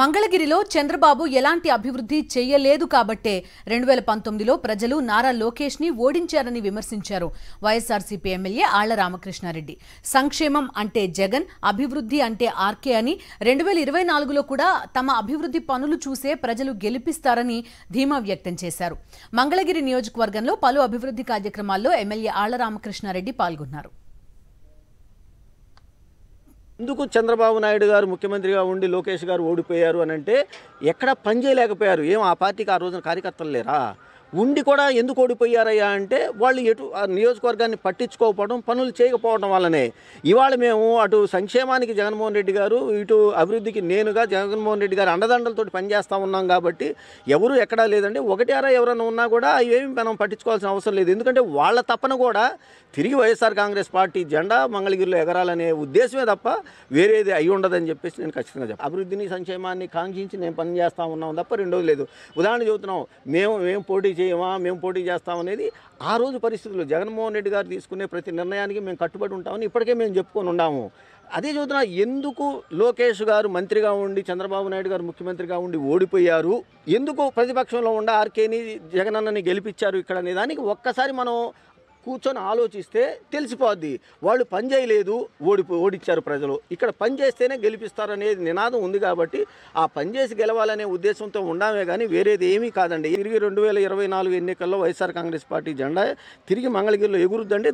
మంగళగిరిలో చంద్రబాబు ఎలాంటి అభివృద్ధి చేయలేదు కాబట్టే రెండు వేల పంతొమ్మిదిలో ప్రజలు నారా లోకేష్ ని ఓడించారని విమర్శించారు వైఎస్ఆర్సీపీ ఎమ్మెల్యే ఆళ్ల రామకృష్ణారెడ్డి సంక్షేమం అంటే జగన్ అభివృద్ధి అంటే ఆర్కే అని రెండు వేల ఇరవై నాలుగులో కూడా తమ అభివృద్ధి పనులు చూసే ప్రజలు గెలిపిస్తారని ధీమా వ్యక్తం చేశారు మంగళగిరి నియోజకవర్గంలో పలు అభివృద్ధి కార్యక్రమాల్లో ఎమ్మెల్యే ఆళ్ల రామకృష్ణారెడ్డి పాల్గొన్నారు ఎందుకు చంద్రబాబు నాయుడు గారు ముఖ్యమంత్రిగా ఉండి లోకేష్ గారు ఓడిపోయారు అని అంటే ఎక్కడ పనిచేయలేకపోయారు ఏం ఆ పార్టీకి ఆ రోజున కార్యకర్తలు లేరా ఉండి కూడా ఎందుకు ఓడిపోయారయ్యా అంటే వాళ్ళు ఎటు నియోజకవర్గాన్ని పట్టించుకోకపోవడం పనులు చేయకపోవడం వల్లనే ఇవాళ మేము అటు సంక్షేమానికి జగన్మోహన్ రెడ్డి గారు ఇటు అభివృద్ధికి నేనుగా జగన్మోహన్ రెడ్డి గారు అండదండలతో పనిచేస్తూ ఉన్నాం కాబట్టి ఎవరు ఎక్కడా లేదండి ఒకటి అర ఎవరైనా ఉన్నా కూడా అవి మనం పట్టించుకోవాల్సిన అవసరం లేదు ఎందుకంటే వాళ్ళ తప్పన కూడా తిరిగి వైఎస్ఆర్ కాంగ్రెస్ పార్టీ జెండా మంగళగిరిలో ఎగరాలనే ఉద్దేశమే తప్ప వేరేది అయి ఉండదని చెప్పేసి నేను ఖచ్చితంగా చెప్పాను అభివృద్ధిని సంక్షేమాన్ని కాంక్షించి నేను పనిచేస్తూ ఉన్నాం తప్ప రెండోది లేదు ఉదాహరణ చెబుతున్నాం మేము మేము పోటీ చేయమా మేము పోటీ చేస్తామనేది ఆ రోజు పరిస్థితుల్లో జగన్మోహన్ రెడ్డి గారు తీసుకునే ప్రతి నిర్ణయానికి మేము కట్టుబడి ఉంటామని ఇప్పటికే మేము చెప్పుకొని ఉన్నాము అదే చదువుతున్నా ఎందుకు లోకేష్ గారు మంత్రిగా ఉండి చంద్రబాబు నాయుడు గారు ముఖ్యమంత్రిగా ఉండి ఓడిపోయారు ఎందుకు ప్రతిపక్షంలో ఉండ ఆర్కేని జగనన్నని గెలిపించారు ఇక్కడ అనే దానికి ఒక్కసారి మనం కూర్చొని ఆలోచిస్తే తెలిసిపోద్ది వాళ్ళు పనిచేయలేదు ఓడి ఓడిచ్చారు ప్రజలు ఇక్కడ పనిచేస్తేనే గెలిపిస్తారనేది నినాదం ఉంది కాబట్టి ఆ పనిచేసి గెలవాలనే ఉద్దేశంతో ఉన్నామే కానీ వేరేది ఏమీ కాదండి తిరిగి రెండు వేల ఇరవై నాలుగు ఎన్నికల్లో వైఎస్ఆర్ కాంగ్రెస్ పార్టీ జెండా తిరిగి మంగళగిరిలో ఎగురుద్దండి